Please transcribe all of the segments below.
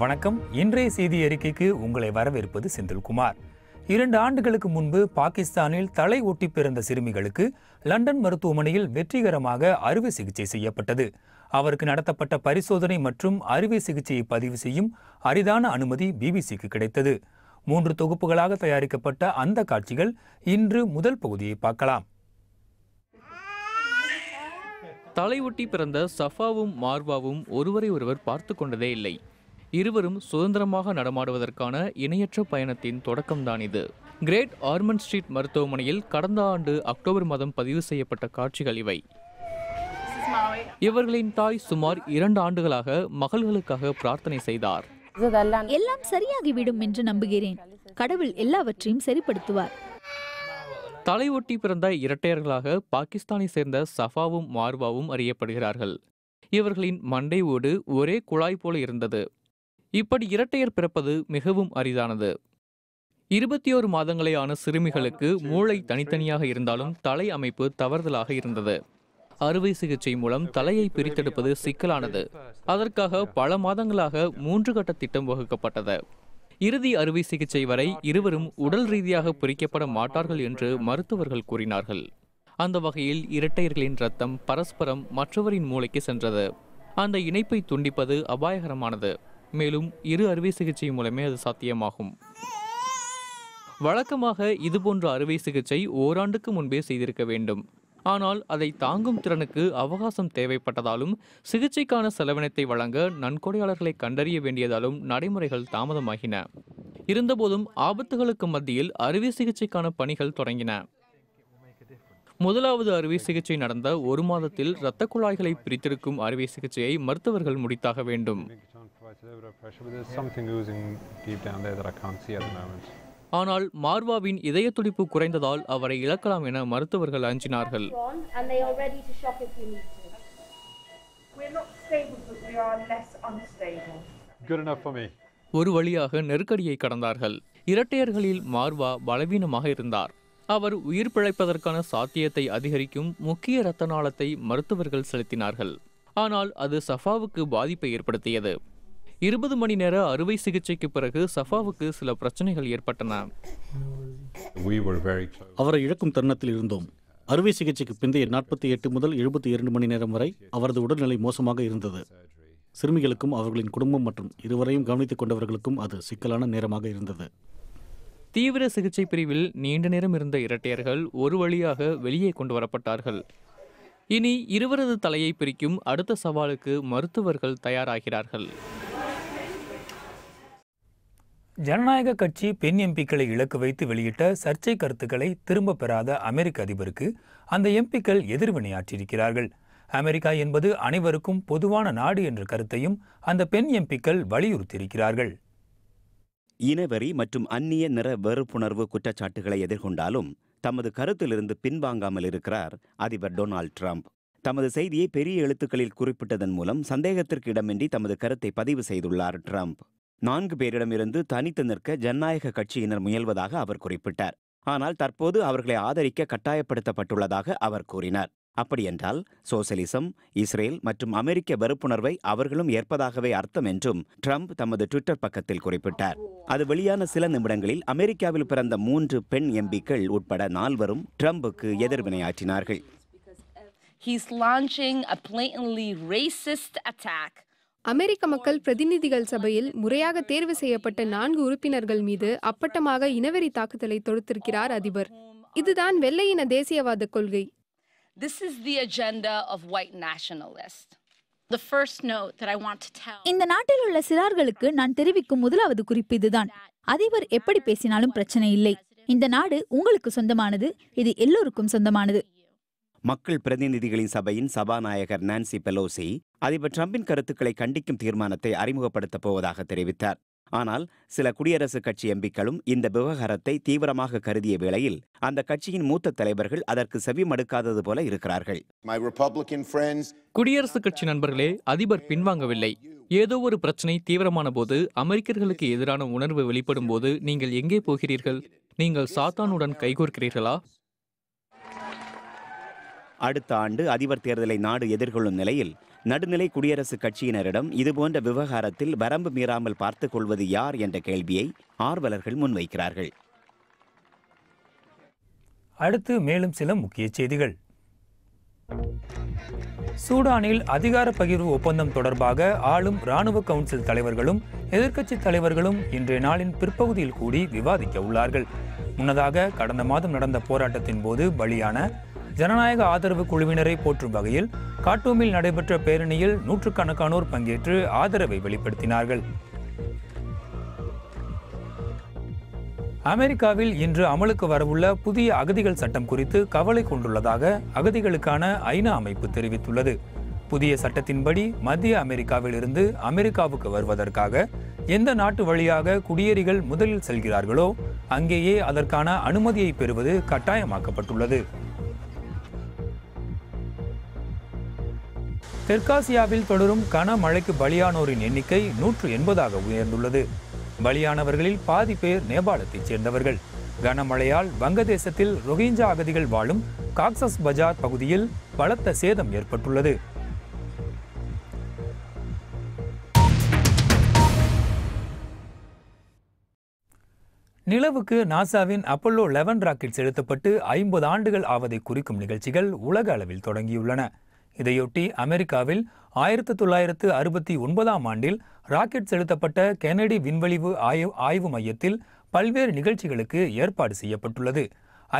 வணக்கம் இன்றைய செய்தி அறிக்கைக்கு உங்களை வரவேற்பது செந்தில்குமார் இரண்டு ஆண்டுகளுக்கு முன்பு பாகிஸ்தானில் தலை ஒட்டி பிறந்த சிறுமிகளுக்கு லண்டன் மருத்துவமனையில் வெற்றிகரமாக அறுவை சிகிச்சை செய்யப்பட்டது அவருக்கு நடத்தப்பட்ட பரிசோதனை மற்றும் அறுவை சிகிச்சையை பதிவு செய்யும் அரிதான அனுமதி பிபிசிக்கு கிடைத்தது மூன்று தொகுப்புகளாக தயாரிக்கப்பட்ட அந்த காட்சிகள் இன்று முதல் பகுதியை பார்க்கலாம் தலை ஒட்டி பிறந்த சஃபாவும் மார்வாவும் ஒருவரை ஒருவர் பார்த்து கொண்டதே இல்லை இருவரும் சுதந்திரமாக நடமாடுவதற்கான இணையற்ற பயணத்தின் தொடக்கம்தான் இது கிரேட் ஆர்மன் ஸ்ட்ரீட் மருத்துவமனையில் கடந்த ஆண்டு அக்டோபர் மாதம் பதிவு செய்யப்பட்ட காட்சிகள் இவை இவர்களின் தாய் சுமார் இரண்டு ஆண்டுகளாக மகள்களுக்காக பிரார்த்தனை செய்தார் எல்லாம் சரியாகிவிடும் என்று நம்புகிறேன் கடவுள் எல்லாவற்றையும் சரிப்படுத்துவார் தலையொட்டி பிறந்த இரட்டையர்களாக பாகிஸ்தானை சேர்ந்த சஃபாவும் மார்வாவும் அறியப்படுகிறார்கள் இவர்களின் மண்டை ஓடு ஒரே குழாய் போல இருந்தது இப்படி இரட்டையர் பிறப்பது மிகவும் அரிதானது இருபத்தி ஓரு மாதங்களேயான சிறுமிகளுக்கு மூளை தனித்தனியாக இருந்தாலும் தலை அமைப்பு தவறுதலாக இருந்தது அறுவை சிகிச்சை மூலம் தலையை பிரித்தெடுப்பது சிக்கலானது அதற்காக பல மாதங்களாக மூன்று கட்ட திட்டம் வகுக்கப்பட்டது இறுதி அறுவை சிகிச்சை வரை இருவரும் உடல் ரீதியாக பிரிக்கப்பட மாட்டார்கள் என்று மருத்துவர்கள் கூறினார்கள் அந்த வகையில் இரட்டையர்களின் ரத்தம் பரஸ்பரம் மற்றவரின் மூளைக்கு சென்றது அந்த இணைப்பை துண்டிப்பது அபாயகரமானது மேலும் இரு அறுவை சிகிச்சை மூலமே அது சாத்தியமாகும் வழக்கமாக இதுபோன்ற அறுவை சிகிச்சை ஓராண்டுக்கு முன்பே செய்திருக்க வேண்டும் ஆனால் அதை தாங்கும் திறனுக்கு அவகாசம் தேவைப்பட்டதாலும் சிகிச்சைக்கான செலவினத்தை வழங்க நன்கொடையாளர்களை கண்டறிய வேண்டியதாலும் நடைமுறைகள் தாமதமாகின இருந்தபோதும் ஆபத்துகளுக்கு மத்தியில் அறுவை சிகிச்சைக்கான பணிகள் தொடங்கின முதலாவது அறுவை சிகிச்சை நடந்த ஒரு மாதத்தில் இரத்த குழாய்களை பிரித்திருக்கும் அறுவை சிகிச்சையை மருத்துவர்கள் முடித்தாக வேண்டும் a little bit of pressure, but there's something oozing deep down there that I can't see at the moment. ஆனால் மார்வாவின் இதய துடிப்பு குறைந்ததால் அவரை இழக்கலாம் என மருத்துவர்கள் அஞ்சினார்கள் ஒரு வழியாக நெருக்கடியை கடந்தார்கள் இரட்டையர்களில் மார்வா பலவீனமாக இருந்தார் அவர் உயிர் பிழைப்பதற்கான சாத்தியத்தை அதிகரிக்கும் முக்கிய இரத்த நாளத்தை மருத்துவர்கள் செலுத்தினார்கள் ஆனால் அது சஃபாவுக்கு பாதிப்பை ஏற்படுத்தியது இருபது மணி நேர அறுவை சிகிச்சைக்கு பிறகு சஃபாவுக்கு சில பிரச்சனைகள் ஏற்பட்டன அவரை இழக்கும் தருணத்தில் இருந்தோம் அறுவை சிகிச்சைக்கு பிந்தைய நாற்பத்தி எட்டு முதல் எழுபத்தி இரண்டு மணி நேரம் வரை அவரது உடல்நிலை மோசமாக இருந்தது சிறுமிகளுக்கும் அவர்களின் குடும்பம் மற்றும் இருவரையும் கவனித்துக் கொண்டவர்களுக்கும் அது சிக்கலான நேரமாக இருந்தது தீவிர சிகிச்சை பிரிவில் நீண்ட நேரம் இருந்த இரட்டையர்கள் ஒரு வழியாக வெளியே கொண்டு வரப்பட்டார்கள் இனி இருவரது தலையை பிரிக்கும் அடுத்த சவாலுக்கு மருத்துவர்கள் தயாராகிறார்கள் ஜனநாயக கட்சி பெண் எம்பிக்களை இலக்கு வைத்து வெளியிட்ட சர்ச்சை கருத்துக்களை திரும்ப பெறாத அமெரிக்க அதிபருக்கு அந்த எம்பிக்கள் எதிர்வினையாற்றியிருக்கிறார்கள் அமெரிக்கா என்பது அனைவருக்கும் பொதுவான நாடு என்ற கருத்தையும் அந்த பெண் எம்பிக்கள் வலியுறுத்தியிருக்கிறார்கள் இனவெறி மற்றும் அந்நிய நிற வெறுப்புணர்வு குற்றச்சாட்டுகளை எதிர்கொண்டாலும் தமது கருத்திலிருந்து பின்வாங்காமல் இருக்கிறார் அதிபர் டொனால்ட் ட்ரம்ப் தமது செய்தியை பெரிய எழுத்துக்களில் குறிப்பிட்டதன் மூலம் சந்தேகத்திற்கு இடமின்றி தமது கருத்தை பதிவு செய்துள்ளார் ட்ரம்ப் நான்கு பேரிடமிருந்து தனித்து நிற்க ஜனநாயக கட்சியினர் முயல்வதாக அவர் குறிப்பிட்டார் ஆனால் தற்போது அவர்களை ஆதரிக்க கட்டாயப்படுத்தப்பட்டுள்ளதாக அவர் கூறினார் அப்படியென்றால் சோசலிசம் இஸ்ரேல் மற்றும் அமெரிக்க வெறுப்புணர்வை அவர்களும் ஏற்பதாகவே அர்த்தம் என்றும் ட்ரம்ப் தமது ட்விட்டர் பக்கத்தில் குறிப்பிட்டார் அது வெளியான சில நிமிடங்களில் அமெரிக்காவில் பிறந்த மூன்று பெண் எம்பிக்கள் உட்பட நால்வரும் ட்ரம்புக்கு எதிர்வினையாற்றினார்கள் He's launching a blatantly racist attack அமெரிக்க மக்கள் பிரதிநிதிகள் சபையில் முறையாக தேர்வு செய்யப்பட்ட நான்கு உறுப்பினர்கள் மீது அப்பட்டமாக இனவெறி தாக்குதலை தொடுத்திருக்கிறார் அதிபர் இதுதான் வெள்ளையின தேசியவாத கொள்கை இந்த நாட்டில் உள்ள சிறார்களுக்கு நான் தெரிவிக்கும் முதலாவது குறிப்பு இதுதான் அதிபர் எப்படி பேசினாலும் பிரச்சனை இல்லை இந்த நாடு உங்களுக்கு சொந்தமானது இது எல்லோருக்கும் சொந்தமானது மக்கள் பிரதிநிதிகளின் சபையின் சபாநாயகர் நான்சி பெலோசி அதிபர் டிரம்பின் கருத்துக்களை கண்டிக்கும் தீர்மானத்தை அறிமுகப்படுத்தப் போவதாக தெரிவித்தார் ஆனால் சில குடியரசுக் கட்சி எம்பிக்களும் இந்த விவகாரத்தை தீவிரமாக கருதிய வேளையில் அந்த கட்சியின் மூத்த தலைவர்கள் அதற்கு செவி மடுக்காதது போல இருக்கிறார்கள் குடியரசுக் கட்சி நண்பர்களே அதிபர் பின்வாங்கவில்லை ஏதோ ஒரு பிரச்சனை தீவிரமான போது அமெரிக்கர்களுக்கு எதிரான உணர்வு வெளிப்படும் போது நீங்கள் எங்கே போகிறீர்கள் நீங்கள் சாத்தானுடன் கைகோர்க்கிறீர்களா அடுத்த ஆண்டு அதிபர் தேர்தலை நாடு எதிர்கொள்ளும் நிலையில் நடுநிலை குடியரசுக் கட்சியினரிடம் இதுபோன்ற விவகாரத்தில் வரம்பு மீறாமல் பார்த்துக் கொள்வது யார் என்ற கேள்வியை ஆர்வலர்கள் முன்வைக்கிறார்கள் அடுத்து மேலும் சில முக்கிய செய்திகள் சூடானில் அதிகார பகிர்வு ஒப்பந்தம் தொடர்பாக ஆளும் ராணுவ கவுன்சில் தலைவர்களும் எதிர்க்கட்சி தலைவர்களும் இன்றைய நாளின் பிற்பகுதியில் கூடி விவாதிக்க உள்ளார்கள் முன்னதாக கடந்த மாதம் நடந்த போராட்டத்தின் போது பலியான ஜனநாயக ஆதரவு குழுவினரை போற்றும் வகையில் காட்டூமில் நடைபெற்ற பேரணியில் நூற்றுக்கணக்கானோர் பங்கேற்று ஆதரவை வெளிப்படுத்தினார்கள் அமெரிக்காவில் இன்று அமலுக்கு வரவுள்ள புதிய அகதிகள் சட்டம் குறித்து கவலை கொண்டுள்ளதாக அகதிகளுக்கான ஐநா அமைப்பு தெரிவித்துள்ளது புதிய சட்டத்தின்படி மத்திய அமெரிக்காவில் இருந்து அமெரிக்காவுக்கு வருவதற்காக எந்த நாட்டு வழியாக குடியேறிகள் முதலில் செல்கிறார்களோ அங்கேயே அதற்கான அனுமதியை பெறுவது கட்டாயமாக்கப்பட்டுள்ளது தெற்காசியாவில் தொடரும் கனமழைக்கு பலியானோரின் எண்ணிக்கை நூற்று எண்பதாக உயர்ந்துள்ளது பலியானவர்களில் பாதி பேர் நேபாளத்தைச் சேர்ந்தவர்கள் கனமழையால் வங்கதேசத்தில் ரொஹிஞ்சா அகதிகள் வாழும் காக்சஸ் பஜார் பகுதியில் பலத்த சேதம் ஏற்பட்டுள்ளது நிலவுக்கு நாசாவின் அப்பல்லோ லெவன் ராக்கெட் செலுத்தப்பட்டு ஐம்பது ஆண்டுகள் ஆவதை குறிக்கும் நிகழ்ச்சிகள் உலக அளவில் தொடங்கியுள்ளன இதையொட்டி அமெரிக்காவில் ஆயிரத்து தொள்ளாயிரத்து அறுபத்தி ஒன்பதாம் ஆண்டில் ராக்கெட் செலுத்தப்பட்ட கெனடி விண்வெளிவு ஆய்வு ஆய்வு மையத்தில் பல்வேறு நிகழ்ச்சிகளுக்கு ஏற்பாடு செய்யப்பட்டுள்ளது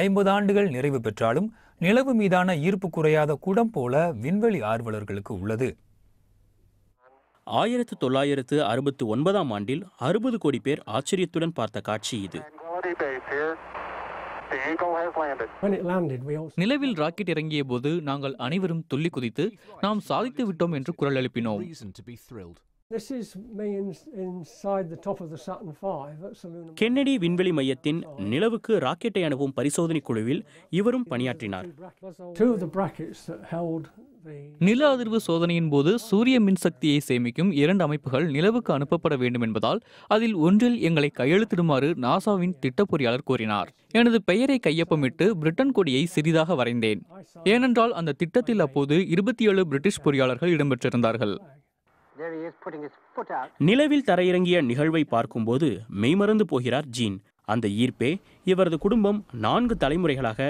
ஐம்பது ஆண்டுகள் நிறைவு பெற்றாலும் நிலவு மீதான ஈர்ப்பு குறையாத கூடம் போல விண்வெளி ஆர்வலர்களுக்கு உள்ளது ஆயிரத்து தொள்ளாயிரத்து அறுபத்து ஒன்பதாம் ஆண்டில் அறுபது கோடி பேர் ஆச்சரியத்துடன் பார்த்த காட்சி இது நிலவில் ராக்கெட் இறங்கிய போது நாங்கள் அனைவரும் துள்ளி குதித்து நாம் சாதித்து விட்டோம் என்று குரல் எழுப்பினோம் கென்னடி விண்வெளி மையத்தின் நிலவுக்கு ராக்கெட்டை அனுப்பும் பரிசோதனை குழுவில் இவரும் பணியாற்றினார் நில அதிர்வு சோதனையின் போது சூரிய மின்சக்தியை சேமிக்கும் இரண்டு அமைப்புகள் நிலவுக்கு அனுப்பப்பட வேண்டும் என்பதால் அதில் ஒன்றில் எங்களை கையெழுத்திடுமாறு நாசாவின் திட்ட பொறியாளர் கூறினார் எனது பெயரை கையொப்பமிட்டு பிரிட்டன் கொடியை சிறிதாக வரைந்தேன் ஏனென்றால் அந்த திட்டத்தில் அப்போது இருபத்தி ஏழு பிரிட்டிஷ் பொறியாளர்கள் இடம்பெற்றிருந்தார்கள் நிலவில் தரையிறங்கிய நிகழ்வை பார்க்கும்போது மெய்மறந்து போகிறார் ஜீன் அந்த ஈர்ப்பே இவரது குடும்பம் நான்கு தலைமுறைகளாக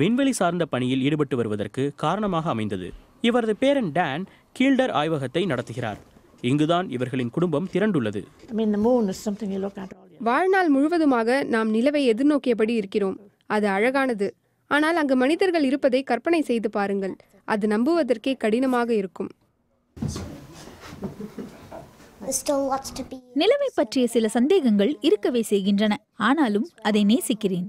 விண்வெளி சார்ந்த பணியில் ஈடுபட்டு வருவதற்கு காரணமாக அமைந்தது இவரது பேரன் டான் கீல்டர் ஆய்வகத்தை நடத்துகிறார் இங்குதான் இவர்களின் குடும்பம் திரண்டுள்ளது வாழ்நாள் முழுவதுமாக நாம் நிலவை எதிர்நோக்கியபடி இருக்கிறோம் அது அழகானது ஆனால் அங்கு மனிதர்கள் இருப்பதை கற்பனை செய்து பாருங்கள் அது நம்புவதற்கே கடினமாக இருக்கும் நிலைமை பற்றிய சில சந்தேகங்கள் இருக்கவே செய்கின்றன ஆனாலும் அதை நேசிக்கிறேன்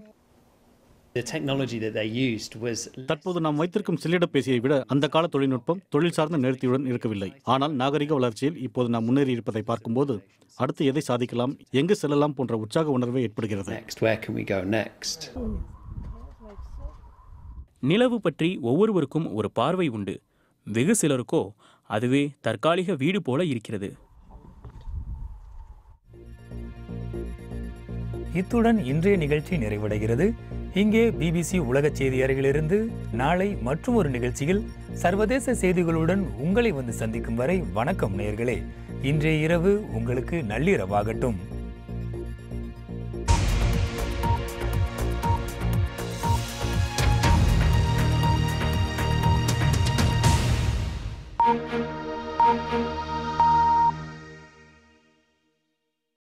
தற்போது நாம் வைத்திருக்கும் செல்லிடப்பேசியை விட அந்த கால தொழில்நுட்பம் தொழில் சார்ந்த நேர்த்தியுடன் இருக்கவில்லை ஆனால் நாகரிக வளர்ச்சியில் இப்போது நாம் முன்னேறி இருப்பதை பார்க்கும்போது அடுத்து எதை சாதிக்கலாம் எங்கு செல்லலாம் போன்ற உற்சாக உணர்வை ஏற்படுகிறது நிலவு பற்றி ஒவ்வொருவருக்கும் ஒரு பார்வை உண்டு வெகு சிலருக்கோ அதுவே தற்காலிக வீடு போல இருக்கிறது இத்துடன் இன்றைய நிகழ்ச்சி நிறைவடைகிறது இங்கே பிபிசி உலக செய்தி அறையிலிருந்து நாளை மற்றும் ஒரு நிகழ்ச்சியில் சர்வதேச செய்திகளுடன் உங்களை வந்து சந்திக்கும் வரை வணக்கம் நேர்களே இன்றைய இரவு உங்களுக்கு நள்ளிரவாகட்டும்